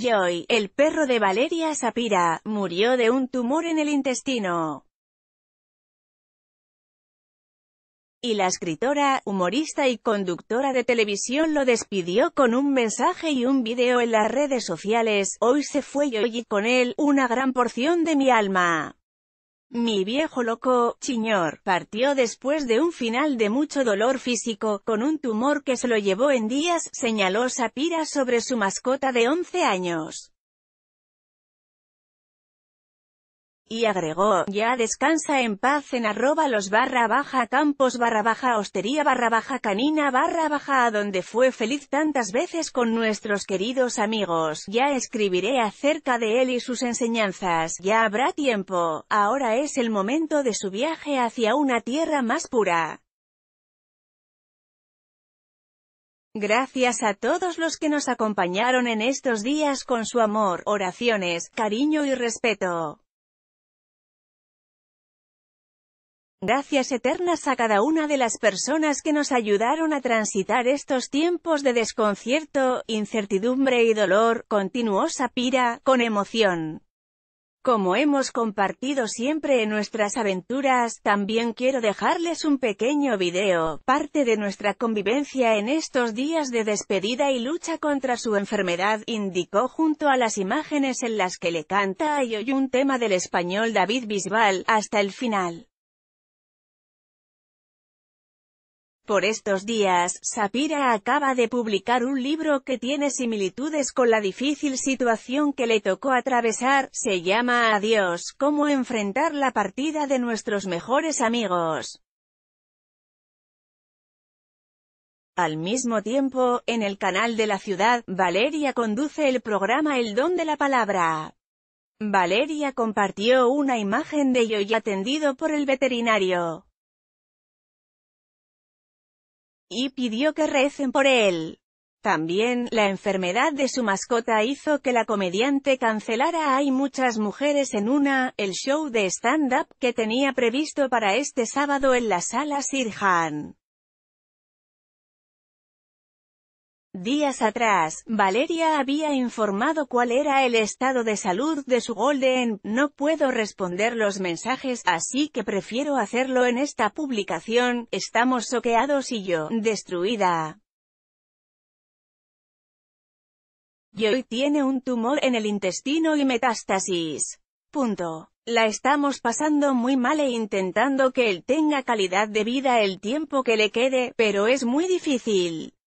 Joy, el perro de Valeria Sapira, murió de un tumor en el intestino. Y la escritora, humorista y conductora de televisión lo despidió con un mensaje y un video en las redes sociales, hoy se fue Joy y con él, una gran porción de mi alma. Mi viejo loco, Chiñor, partió después de un final de mucho dolor físico, con un tumor que se lo llevó en días, señaló Sapira sobre su mascota de 11 años. Y agregó, ya descansa en paz en arroba los barra baja campos barra baja hostería barra baja canina barra baja a donde fue feliz tantas veces con nuestros queridos amigos. Ya escribiré acerca de él y sus enseñanzas. Ya habrá tiempo. Ahora es el momento de su viaje hacia una tierra más pura. Gracias a todos los que nos acompañaron en estos días con su amor, oraciones, cariño y respeto. Gracias eternas a cada una de las personas que nos ayudaron a transitar estos tiempos de desconcierto, incertidumbre y dolor, continuó Sapira, con emoción. Como hemos compartido siempre en nuestras aventuras, también quiero dejarles un pequeño video, parte de nuestra convivencia en estos días de despedida y lucha contra su enfermedad, indicó junto a las imágenes en las que le canta y oye un tema del español David Bisbal, hasta el final. Por estos días, Sapira acaba de publicar un libro que tiene similitudes con la difícil situación que le tocó atravesar, se llama Adiós, cómo enfrentar la partida de nuestros mejores amigos. Al mismo tiempo, en el canal de la ciudad, Valeria conduce el programa El Don de la Palabra. Valeria compartió una imagen de Yoya atendido por el veterinario y pidió que recen por él. También, la enfermedad de su mascota hizo que la comediante cancelara Hay muchas mujeres en una, el show de stand-up que tenía previsto para este sábado en la sala Sirhan. Días atrás, Valeria había informado cuál era el estado de salud de su Golden, no puedo responder los mensajes, así que prefiero hacerlo en esta publicación, estamos soqueados y yo, destruida. Joy tiene un tumor en el intestino y metástasis. Punto. La estamos pasando muy mal e intentando que él tenga calidad de vida el tiempo que le quede, pero es muy difícil.